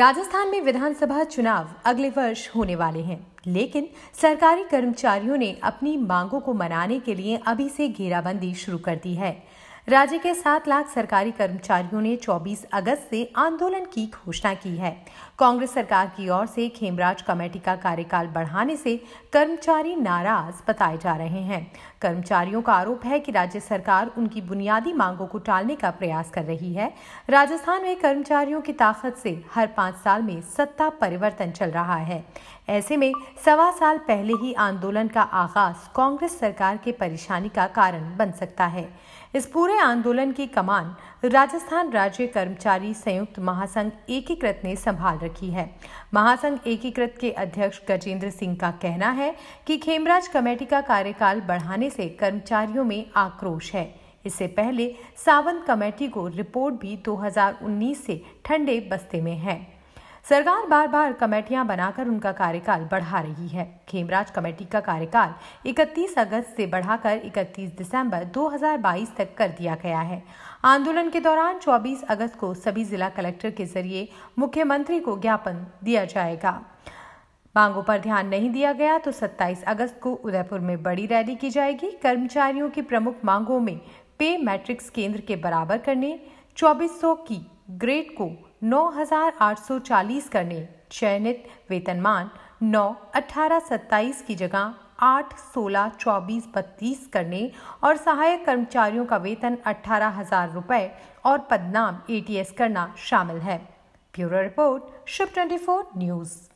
राजस्थान में विधानसभा चुनाव अगले वर्ष होने वाले हैं लेकिन सरकारी कर्मचारियों ने अपनी मांगों को मनाने के लिए अभी से घेराबंदी शुरू कर दी है राज्य के सात लाख सरकारी कर्मचारियों ने 24 अगस्त से आंदोलन की घोषणा की है कांग्रेस सरकार की ओर से खेमराज कमेटी का कार्यकाल बढ़ाने से कर्मचारी नाराज बताए जा रहे हैं कर्मचारियों का आरोप है कि राज्य सरकार उनकी बुनियादी मांगों को टालने का प्रयास कर रही है राजस्थान में कर्मचारियों की ताकत से हर पाँच साल में सत्ता परिवर्तन चल रहा है ऐसे में सवा साल पहले ही आंदोलन का आगाज कांग्रेस सरकार के परेशानी का कारण बन सकता है इस पूरे पूरे आंदोलन की कमान राजस्थान राज्य कर्मचारी संयुक्त महासंघ एकीकृत ने संभाल रखी है महासंघ एकीकृत के अध्यक्ष गजेंद्र सिंह का कहना है कि खेमराज कमेटी का कार्यकाल बढ़ाने से कर्मचारियों में आक्रोश है इससे पहले सावंत कमेटी को रिपोर्ट भी 2019 से ठंडे बस्ते में है सरकार बार बार कमेटियां बनाकर उनका कार्यकाल बढ़ा रही है खेमराज कमेटी का कार्यकाल 31 अगस्त से बढ़ाकर 31 दिसंबर 2022 तक कर दिया गया है आंदोलन के दौरान 24 अगस्त को सभी जिला कलेक्टर के जरिए मुख्यमंत्री को ज्ञापन दिया जाएगा मांगों पर ध्यान नहीं दिया गया तो 27 अगस्त को उदयपुर में बड़ी रैली की जाएगी कर्मचारियों की प्रमुख मांगों में पे मैट्रिक्स केंद्र के बराबर करने 2400 की ग्रेड को 9,840 करने चयनित वेतनमान 9, 18, 27 की जगह 8, 16, 24, बत्तीस करने और सहायक कर्मचारियों का वेतन अठारह हजार रुपये और पदनाम एटीएस करना शामिल है bureau report twenty four news